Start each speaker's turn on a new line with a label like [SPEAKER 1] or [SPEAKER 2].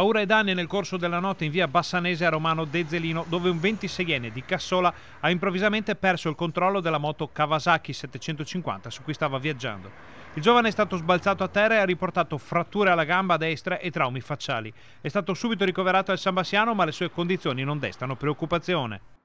[SPEAKER 1] Paura e danni nel corso della notte in via Bassanese a Romano Dezzelino, dove un 26enne di Cassola ha improvvisamente perso il controllo della moto Kawasaki 750 su cui stava viaggiando. Il giovane è stato sbalzato a terra e ha riportato fratture alla gamba destra e traumi facciali. È stato subito ricoverato al San Bassiano, ma le sue condizioni non destano preoccupazione.